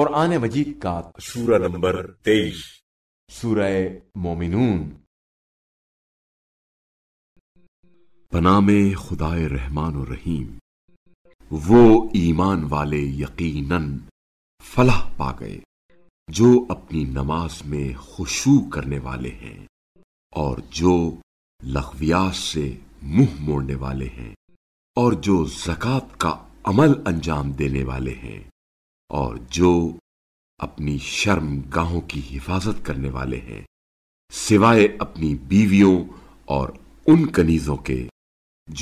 और आने वजीद का सूरा नंबर तेईस सूर मोमिनून पना में खुदाए रहमान रहीम वो ईमान वाले यकीन फलाह पा गए जो अपनी नमाज में खुशू करने वाले हैं और जो लखवियात से मुंह मोड़ने वाले हैं और जो जक़ात का अमल अंजाम देने वाले हैं और जो अपनी शर्म गाहों की हिफाजत करने वाले हैं सिवाय अपनी बीवियों और उन कनीजों के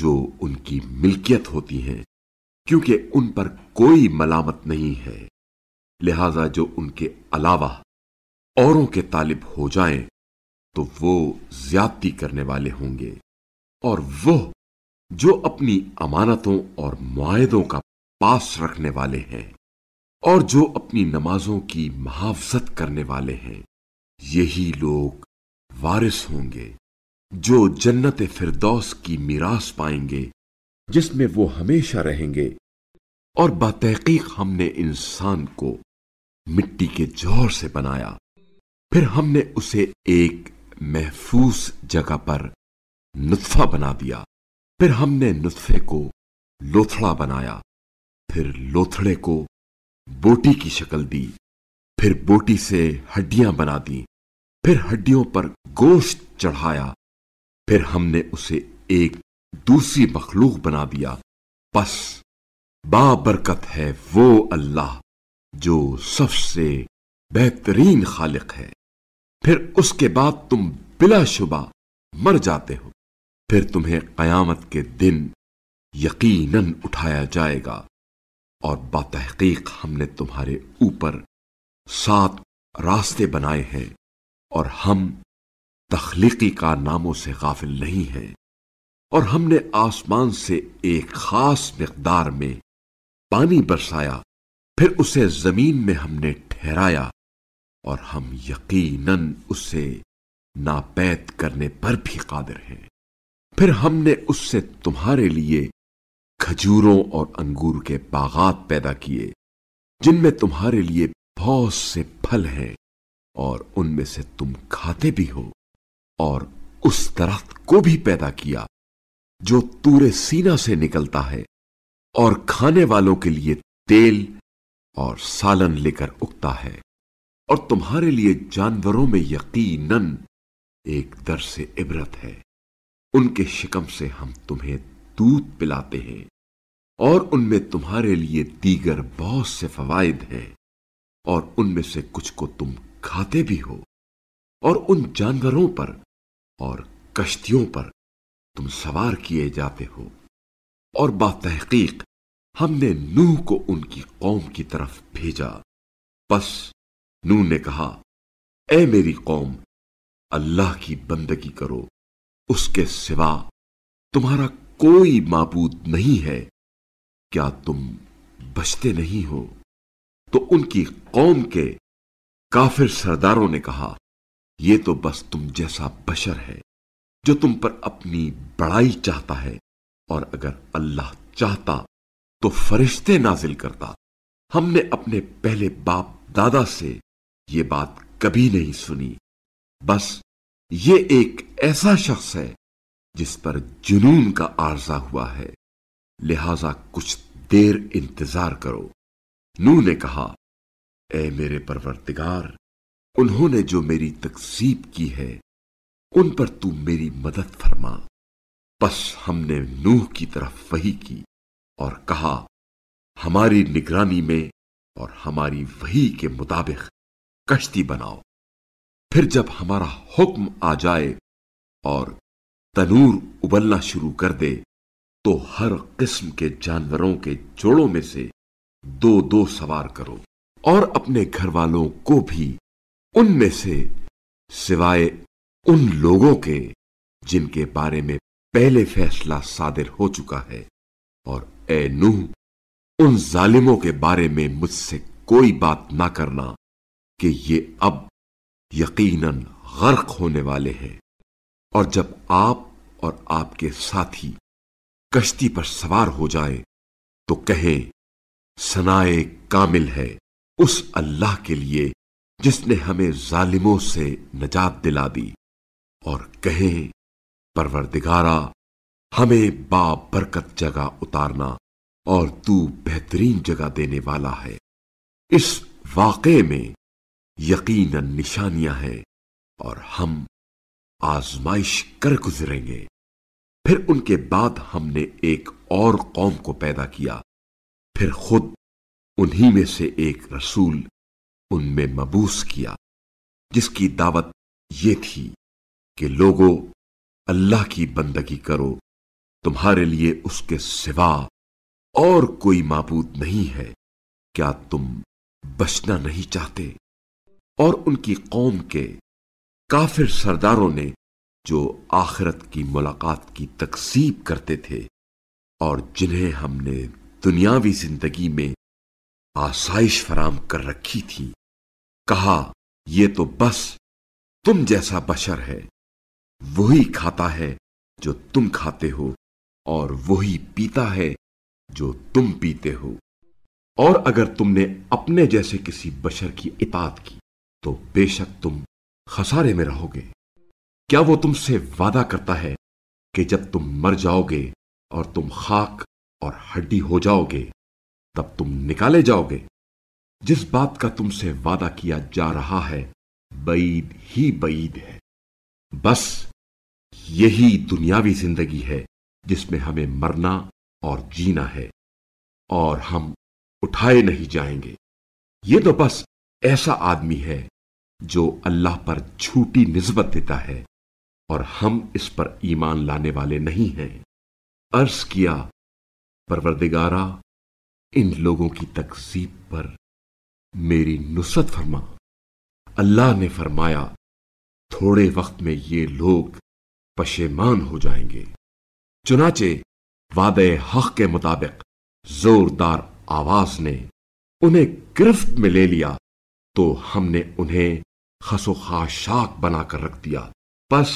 जो उनकी मिल्कियत होती हैं क्योंकि उन पर कोई मलामत नहीं है लिहाजा जो उनके अलावा औरों के तालिब हो जाएं तो वो ज्यादती करने वाले होंगे और वो जो अपनी अमानतों और मुआदों का पास रखने वाले हैं और जो अपनी नमाजों की मुहाफजत करने वाले हैं यही लोग वारिस होंगे जो जन्नत फिरदौस की मीरास पाएंगे जिसमें वो हमेशा रहेंगे और बतहकीक हमने इंसान को मिट्टी के जोर से बनाया फिर हमने उसे एक महफूज जगह पर नुतफा बना दिया फिर हमने नुतफे को लोथड़ा बनाया फिर लोथड़े को बोटी की शक्ल दी फिर बोटी से हड्डियां बना दी फिर हड्डियों पर गोश्त चढ़ाया फिर हमने उसे एक दूसरी मखलूक बना दिया बस बाबरकत है वो अल्लाह जो सबसे बेहतरीन खालिक है फिर उसके बाद तुम बिलाशुबा मर जाते हो फिर तुम्हें कयामत के दिन यकीनन उठाया जाएगा और बातहकीक हमने तुम्हारे ऊपर सात रास्ते बनाए हैं और हम तखलीकी का नामों से गाफिल नहीं हैं और हमने आसमान से एक खास मकदार में पानी बरसाया फिर उसे जमीन में हमने ठहराया और हम यकीनन उसे नापैद करने पर भी कादिर हैं फिर हमने उससे तुम्हारे लिए खजूरों और अंगूर के बागात पैदा किए जिनमें तुम्हारे लिए बहुत से फल हैं और उनमें से तुम खाते भी हो और उस दरख्त को भी पैदा किया जो तूरे सीना से निकलता है और खाने वालों के लिए तेल और सालन लेकर उगता है और तुम्हारे लिए जानवरों में यकीनन एक दर से इबरत है उनके शिकम से हम तुम्हें दूध पिलाते हैं और उनमें तुम्हारे लिए दीगर बहुत से फवायद हैं और उनमें से कुछ को तुम खाते भी हो और उन जानवरों पर और कश्तियों पर तुम सवार किए जाते हो और बातहकीक हमने नूह को उनकी कौम की तरफ भेजा बस नूह ने कहा ए मेरी कौम अल्लाह की बंदगी करो उसके सिवा तुम्हारा कोई माबूद नहीं है क्या तुम बचते नहीं हो तो उनकी कौम के काफिर सरदारों ने कहा यह तो बस तुम जैसा बशर है जो तुम पर अपनी बड़ाई चाहता है और अगर अल्लाह चाहता तो फरिश्ते नाजिल करता हमने अपने पहले बाप दादा से ये बात कभी नहीं सुनी बस ये एक ऐसा शख्स है जिस पर जुनून का आर्जा हुआ है लिहाजा कुछ देर इंतजार करो नू ने कहा ए मेरे परवरदिगार उन्होंने जो मेरी तकसीब की है उन पर तू मेरी मदद फरमा बस हमने नूह की तरफ वही की और कहा हमारी निगरानी में और हमारी वही के मुताबिक कश्ती बनाओ फिर जब हमारा हुक्म आ जाए और तनूर उबलना शुरू कर दे तो हर किस्म के जानवरों के जोड़ों में से दो दो सवार करो और अपने घर वालों को भी उनमें से सिवाय उन लोगों के जिनके बारे में पहले फैसला सादिर हो चुका है और ए नूह उन जालिमों के बारे में मुझसे कोई बात ना करना कि ये अब यकीनन गर्क होने वाले हैं और जब आप और आपके साथी कश्ती पर सवार हो जाए तो कहे सनाए कामिल है उस अल्लाह के लिए जिसने हमें जालिमों से नजात दिला दी और कहें परवरदिगारा हमें बाबरकत जगह उतारना और तू बेहतरीन जगह देने वाला है इस वाक में यकीनन निशानियां हैं और हम आजमाइश कर गुजरेंगे फिर उनके बाद हमने एक और कौम को पैदा किया फिर खुद उन्हीं में से एक रसूल उनमें मबूस किया जिसकी दावत ये थी कि लोगों अल्लाह की बंदगी करो तुम्हारे लिए उसके सिवा और कोई माबूद नहीं है क्या तुम बचना नहीं चाहते और उनकी कौम के काफिर सरदारों ने जो आखरत की मुलाकात की तकसीब करते थे और जिन्हें हमने दुनियावी जिंदगी में आसाइश फराम कर रखी थी कहा यह तो बस तुम जैसा बशर है वही खाता है जो तुम खाते हो और वही पीता है जो तुम पीते हो और अगर तुमने अपने जैसे किसी बशर की इताद की तो बेशक तुम खसारे में रहोगे क्या वो तुमसे वादा करता है कि जब तुम मर जाओगे और तुम खाक और हड्डी हो जाओगे तब तुम निकाले जाओगे जिस बात का तुमसे वादा किया जा रहा है बईद ही बईद है बस यही दुनियावी जिंदगी है जिसमें हमें मरना और जीना है और हम उठाए नहीं जाएंगे ये तो बस ऐसा आदमी है जो अल्लाह पर झूठी निस्बत देता है और हम इस पर ईमान लाने वाले नहीं हैं अर्ज किया परवरदिगारा इन लोगों की तकसीब पर मेरी नुसरत फरमा अल्लाह ने फरमाया थोड़े वक्त में ये लोग पशेमान हो जाएंगे चुनाचे वाद हक के मुताबिक जोरदार आवाज ने उन्हें गिरफ्त में ले लिया तो हमने उन्हें खसोखाशाक बनाकर रख दिया बस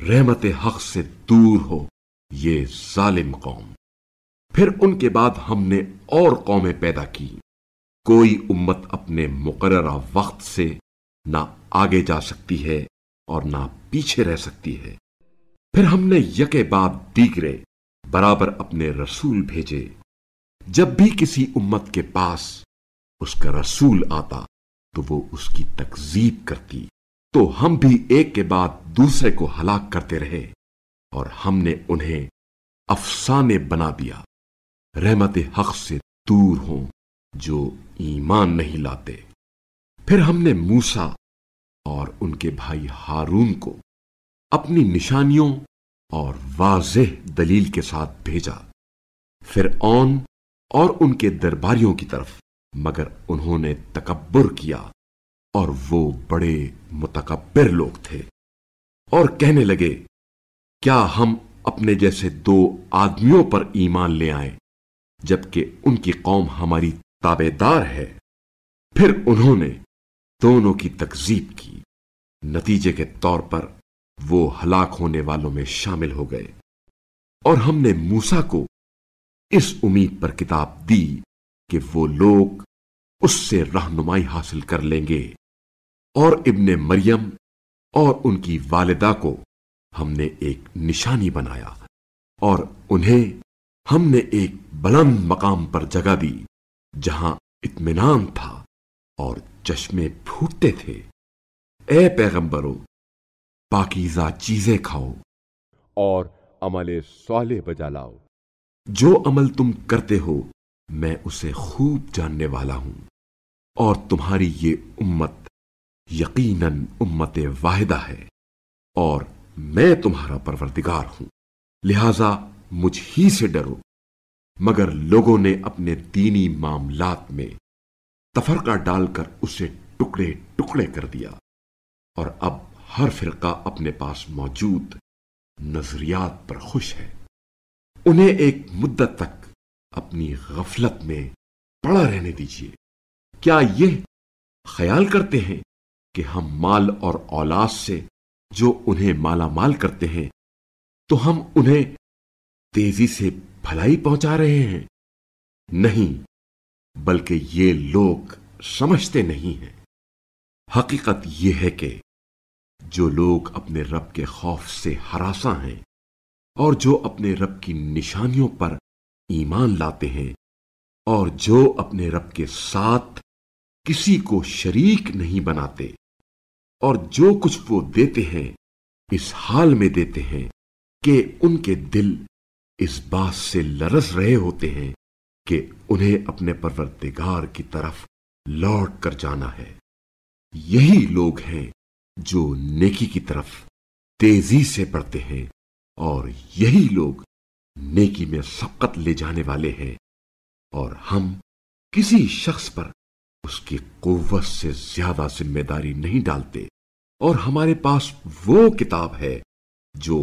रहमत हक से दूर हो ये जालिम कौम फिर उनके बाद हमने और कौमें पैदा की कोई उम्मत अपने मुकर्रा वक्त से ना आगे जा सकती है और ना पीछे रह सकती है फिर हमने यके बाद दीगरे बराबर अपने रसूल भेजे जब भी किसी उम्मत के पास उसका रसूल आता तो वो उसकी तकजीब करती तो हम भी एक के बाद दूसरे को हलाक करते रहे और हमने उन्हें अफसाने बना दिया रहमत हक से दूर हों जो ईमान नहीं लाते फिर हमने मूसा और उनके भाई हारून को अपनी निशानियों और वाजह दलील के साथ भेजा फिर ऑन और उनके दरबारियों की तरफ मगर उन्होंने तकबर किया और वो बड़े मुतकबिर लोग थे और कहने लगे क्या हम अपने जैसे दो आदमियों पर ईमान ले आए जबकि उनकी कौम हमारी ताबेदार है फिर उन्होंने दोनों की तकजीब की नतीजे के तौर पर वो हलाक होने वालों में शामिल हो गए और हमने मूसा को इस उम्मीद पर किताब दी कि वो लोग उससे रहनुमाई हासिल कर लेंगे और इब्ने मरियम और उनकी वालिदा को हमने एक निशानी बनाया और उन्हें हमने एक बुलंद मकाम पर जगह दी जहां इत्मीनान था और चश्मे फूटते थे ए पैगंबरों पाकीजा चीजें खाओ और अमले सौले बजा लाओ जो अमल तुम करते हो मैं उसे खूब जानने वाला हूं और तुम्हारी ये उम्मत यकीनन उम्मत वाहिदा है और मैं तुम्हारा परवरदिगार हूं लिहाजा मुझ ही से डरो मगर लोगों ने अपने दीनी मामलात में तफरका डालकर उसे टुकड़े टुकड़े कर दिया और अब हर फिरका अपने पास मौजूद नजरियात पर खुश है उन्हें एक मुद्दत तक अपनी गफलत में पड़ा रहने दीजिए क्या यह ख्याल करते हैं कि हम माल और औलाद से जो उन्हें माला माल करते हैं तो हम उन्हें तेजी से भलाई पहुंचा रहे हैं नहीं बल्कि ये लोग समझते नहीं हैं हकीकत यह है कि जो लोग अपने रब के खौफ से हरासा हैं और जो अपने रब की निशानियों पर ईमान लाते हैं और जो अपने रब के साथ किसी को शरीक नहीं बनाते और जो कुछ वो देते हैं इस हाल में देते हैं कि उनके दिल इस बात से लरस रहे होते हैं कि उन्हें अपने परवरदिगार की तरफ लौट कर जाना है यही लोग हैं जो नेकी की तरफ तेजी से पढ़ते हैं और यही लोग नेकी में सबकत ले जाने वाले हैं और हम किसी शख्स पर उसकी कुवत से ज्यादा जिम्मेदारी नहीं डालते और हमारे पास वो किताब है जो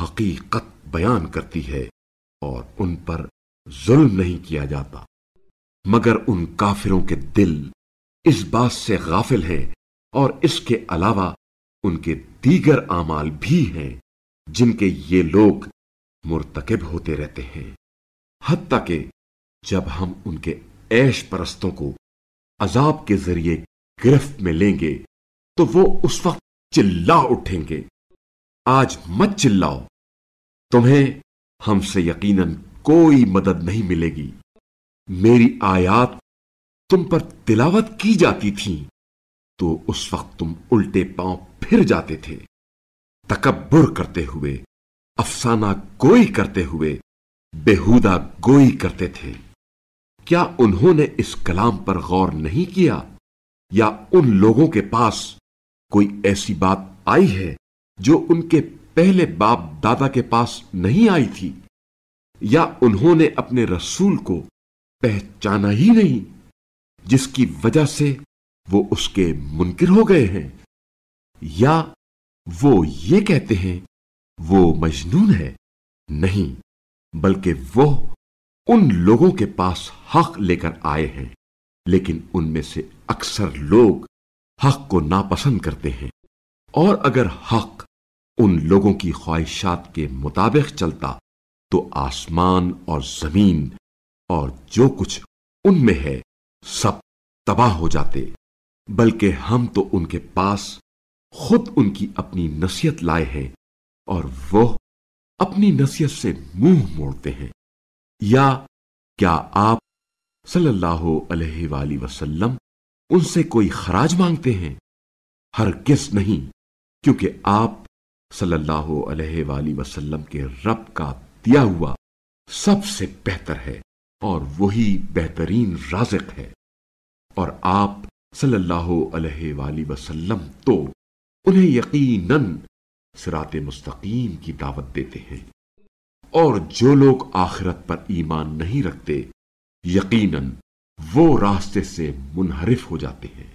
हकीकत बयान करती है और उन पर जुल्म नहीं किया जाता मगर उन काफिरों के दिल इस बात से गाफिल हैं और इसके अलावा उनके दीगर आमाल भी हैं जिनके ये लोग मुरतकब होते रहते हैं हत्या के जब हम उनके ऐश परस्तों को अजाब के जरिए गिरफ्त में लेंगे तो वो उस वक्त चिल्ला उठेंगे आज मत चिल्लाओ तुम्हें हमसे यकीनन कोई मदद नहीं मिलेगी मेरी आयात तुम पर तिलावत की जाती थी तो उस वक्त तुम उल्टे पांव फिर जाते थे तकबर करते हुए अफसाना गोई करते हुए बेहुदा गोई करते थे क्या उन्होंने इस कलाम पर गौर नहीं किया या उन लोगों के पास कोई ऐसी बात आई है जो उनके पहले बाप दादा के पास नहीं आई थी या उन्होंने अपने रसूल को पहचाना ही नहीं जिसकी वजह से वो उसके मुनकर हो गए हैं या वो ये कहते हैं वो मजनून है नहीं बल्कि वो उन लोगों के पास हक लेकर आए हैं लेकिन उनमें से अक्सर लोग हक को नापसंद करते हैं और अगर हक उन लोगों की ख्वाहिशात के मुताबिक चलता तो आसमान और जमीन और जो कुछ उनमें है सब तबाह हो जाते बल्कि हम तो उनके पास खुद उनकी अपनी नसीहत लाए हैं और वो अपनी नसीहत से मुंह मोड़ते हैं या क्या आप सल्लल्लाहु अलैहि वसल्लम उनसे कोई खराज मांगते हैं हर किस नहीं क्योंकि आप सल्लल्लाहु अलैहि वसल्लम के रब का दिया हुआ सबसे बेहतर है और वही बेहतरीन राजक है और आप सल्लल्लाहु अलैहि वसल्लम तो उन्हें यकीनन सरात मुस्तकीम की दावत देते हैं और जो लोग आखिरत पर ईमान नहीं रखते यकीनन वो रास्ते से मुनहरिफ हो जाते हैं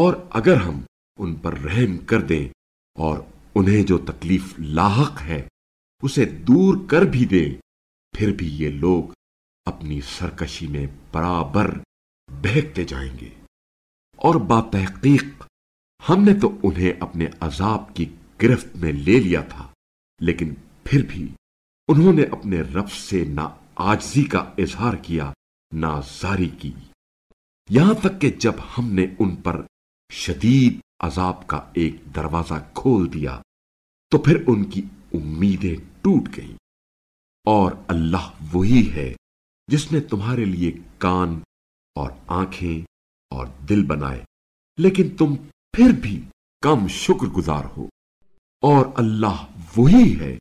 और अगर हम उन पर रहम कर दें और उन्हें जो तकलीफ लाहक है उसे दूर कर भी दें फिर भी ये लोग अपनी सरकशी में बराबर बहकते जाएंगे और बातहकीक हमने तो उन्हें अपने अजाब की गिरफ्त में ले लिया था लेकिन फिर भी उन्होंने अपने रब से ना आजजी का इजहार किया ना जारी की यहां तक कि जब हमने उन पर शदीद अजाब का एक दरवाजा खोल दिया तो फिर उनकी उम्मीदें टूट गईं और अल्लाह वही है जिसने तुम्हारे लिए कान और आंखें और दिल बनाए लेकिन तुम फिर भी कम शुक्रगुजार हो और अल्लाह वही है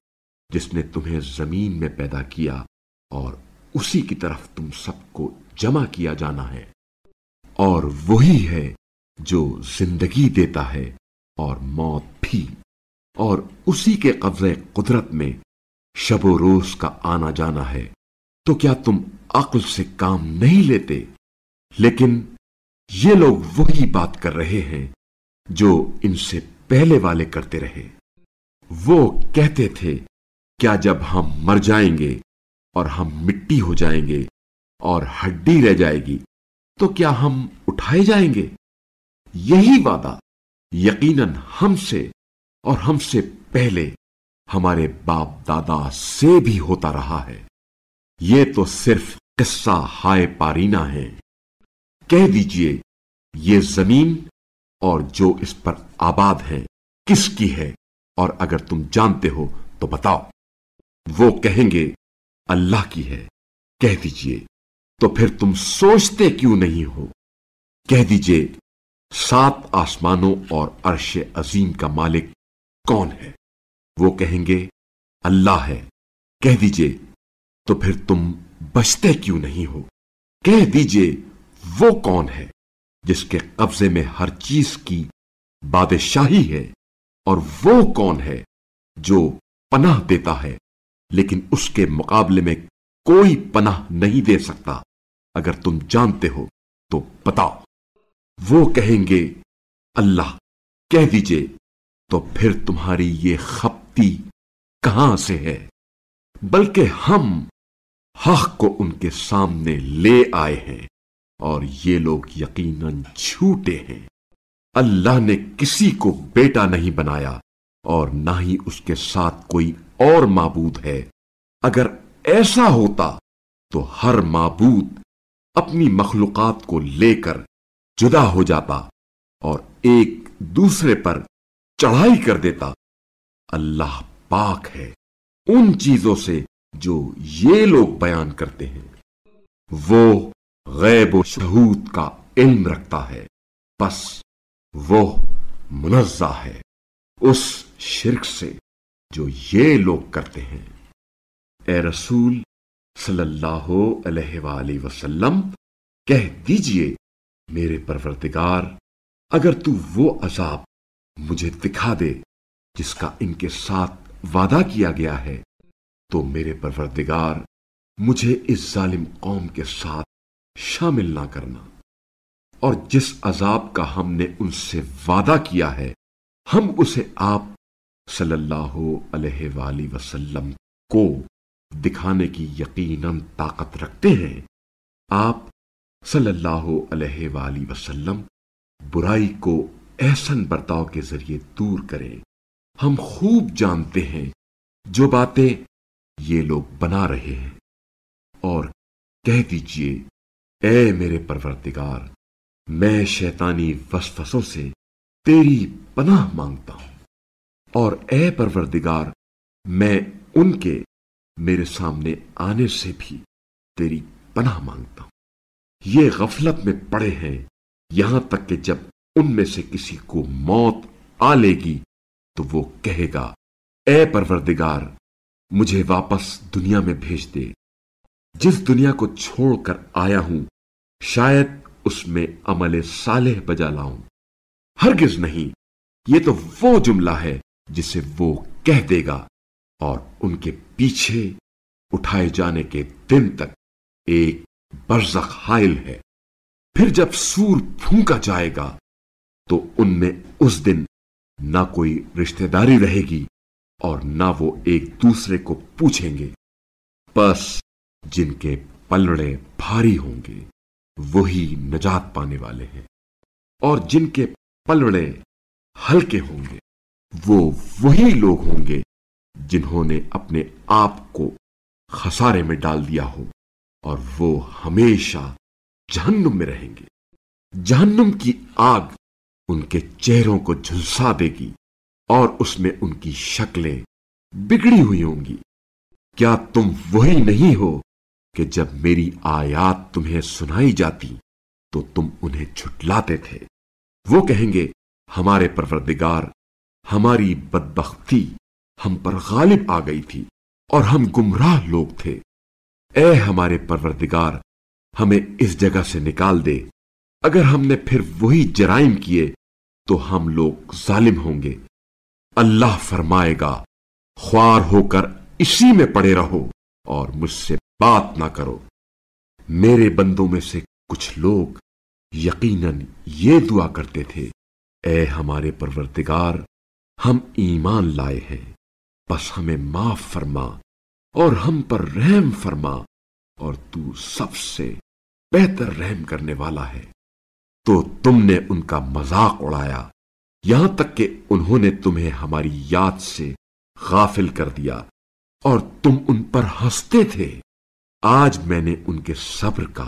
जिसने तुम्हें जमीन में पैदा किया और उसी की तरफ तुम सबको जमा किया जाना है और वही है जो जिंदगी देता है और मौत भी और उसी के कब्जे कुदरत में शबो रोज का आना जाना है तो क्या तुम अकल से काम नहीं लेते लेकिन ये लोग वही बात कर रहे हैं जो इनसे पहले वाले करते रहे वो कहते थे क्या जब हम मर जाएंगे और हम मिट्टी हो जाएंगे और हड्डी रह जाएगी तो क्या हम उठाए जाएंगे यही वादा यकीनन हमसे और हमसे पहले हमारे बाप दादा से भी होता रहा है ये तो सिर्फ किस्सा हाय पारीना है कह दीजिए ये जमीन और जो इस पर आबाद है किसकी है और अगर तुम जानते हो तो बताओ वो कहेंगे अल्लाह की है कह दीजिए तो फिर तुम सोचते क्यों नहीं हो कह दीजिए सात आसमानों और अर्श अजीम का मालिक कौन है वो कहेंगे अल्लाह है कह दीजिए तो फिर तुम बचते क्यों नहीं हो कह दीजिए वो कौन है जिसके कब्जे में हर चीज की बादशाही है और वो कौन है जो पनाह देता है लेकिन उसके मुकाबले में कोई पनाह नहीं दे सकता अगर तुम जानते हो तो बताओ वो कहेंगे अल्लाह कह दीजिए तो फिर तुम्हारी ये खपती कहां से है बल्कि हम हक को उनके सामने ले आए हैं और ये लोग यकीनन झूठे हैं अल्लाह ने किसी को बेटा नहीं बनाया और ना ही उसके साथ कोई और माबूद है अगर ऐसा होता तो हर माबूद अपनी मखलूकत को लेकर जुदा हो जाता और एक दूसरे पर चढ़ाई कर देता अल्लाह पाक है उन चीजों से जो ये लोग बयान करते हैं वो गैब शहूद का इल्म रखता है बस वो मुनजा है उस शिरक से जो ये लोग करते हैं ए रसूल सल्लल्लाहु कह दीजिए मेरे परवरदिगार अगर तू वो अजाब मुझे दिखा दे जिसका इनके साथ वादा किया गया है तो मेरे परवरदिगार मुझे इस जालिम कौम के साथ शामिल ना करना और जिस अजाब का हमने उनसे वादा किया है हम उसे आप सल्लल्लाहु अलैहि वसल्लम को दिखाने की यकीनन ताकत रखते हैं आप सल्लल्लाहु अलैहि वसल्लम बुराई को एहसन बर्ताव के जरिए दूर करें हम खूब जानते हैं जो बातें ये लोग बना रहे हैं और कह दीजिए ए मेरे परवरदिगार मैं शैतानी वसवसों से तेरी पनाह मांगता हूं और ए परवरदिगार मैं उनके मेरे सामने आने से भी तेरी पनाह मांगता हूं ये गफलत में पड़े हैं यहां तक कि जब उनमें से किसी को मौत आ लेगी तो वो कहेगा ए परवरदिगार मुझे वापस दुनिया में भेज दे जिस दुनिया को छोड़कर आया हूं शायद उसमें अमल साले बजा लाऊं हरगिज नहीं ये तो वो जुमला है जिसे वो कह देगा और उनके पीछे उठाए जाने के दिन तक एक बरजक हायल है फिर जब सूर फूका जाएगा तो उनमें उस दिन ना कोई रिश्तेदारी रहेगी और ना वो एक दूसरे को पूछेंगे बस जिनके पलड़े भारी होंगे वही नजात पाने वाले हैं और जिनके पलड़े हल्के होंगे वो वही लोग होंगे जिन्होंने अपने आप को खसारे में डाल दिया हो और वो हमेशा जहन्नुम में रहेंगे जहन्नुम की आग उनके चेहरों को झुलसा देगी और उसमें उनकी शक्लें बिगड़ी हुई होंगी क्या तुम वही नहीं हो कि जब मेरी आयात तुम्हें सुनाई जाती तो तुम उन्हें छुटलाते थे वो कहेंगे हमारे परवरदिगार हमारी बदबख्ती हम पर गालिब आ गई थी और हम गुमराह लोग थे ए हमारे परवरदिगार हमें इस जगह से निकाल दे अगर हमने फिर वही जराइम किए तो हम लोग जालिम होंगे अल्लाह फरमाएगा ख्वार होकर इसी में पड़े रहो और मुझसे बात ना करो मेरे बंदों में से कुछ लोग यकीनन ये दुआ करते थे ए हमारे परवरदिगार हम ईमान लाए हैं बस हमें माफ फरमा और हम पर रहम फरमा और तू सबसे बेहतर रहम करने वाला है तो तुमने उनका मजाक उड़ाया यहां तक कि उन्होंने तुम्हें हमारी याद से गाफिल कर दिया और तुम उन पर हंसते थे आज मैंने उनके सब्र का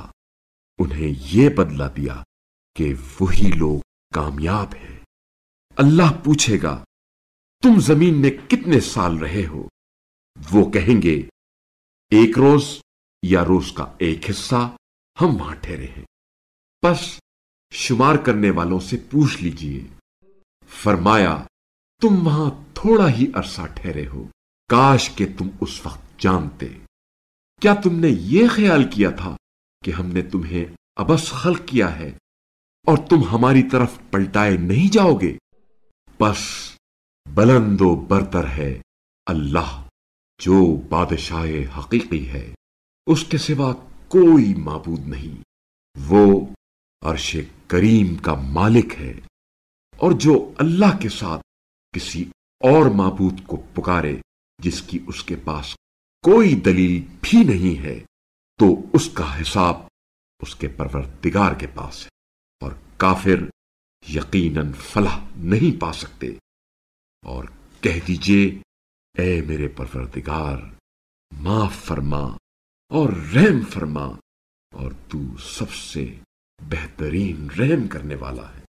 उन्हें यह बदला दिया कि वही लोग कामयाब हैं अल्लाह पूछेगा तुम जमीन में कितने साल रहे हो वो कहेंगे एक रोज या रोज का एक हिस्सा हम वहां ठहरे हैं बस शुमार करने वालों से पूछ लीजिए फरमाया तुम वहां थोड़ा ही अरसा ठहरे हो काश के तुम उस वक्त जानते क्या तुमने ये ख्याल किया था कि हमने तुम्हें अबस खल किया है और तुम हमारी तरफ पलटाए नहीं जाओगे बस बलंदो बरतर है अल्लाह जो बादशाह हकीकी है उसके सिवा कोई मबूद नहीं वो अरश करीम का मालिक है और जो अल्लाह के साथ किसी और मबूद को पुकारे जिसकी उसके पास कोई दलील भी नहीं है तो उसका हिसाब उसके परवरदिगार के पास है और काफिर यकीनन फलाह नहीं पा सकते और कह दीजिए ए मेरे परवरदिगार माफ फरमा और रहम फरमा और तू सबसे बेहतरीन रहम करने वाला है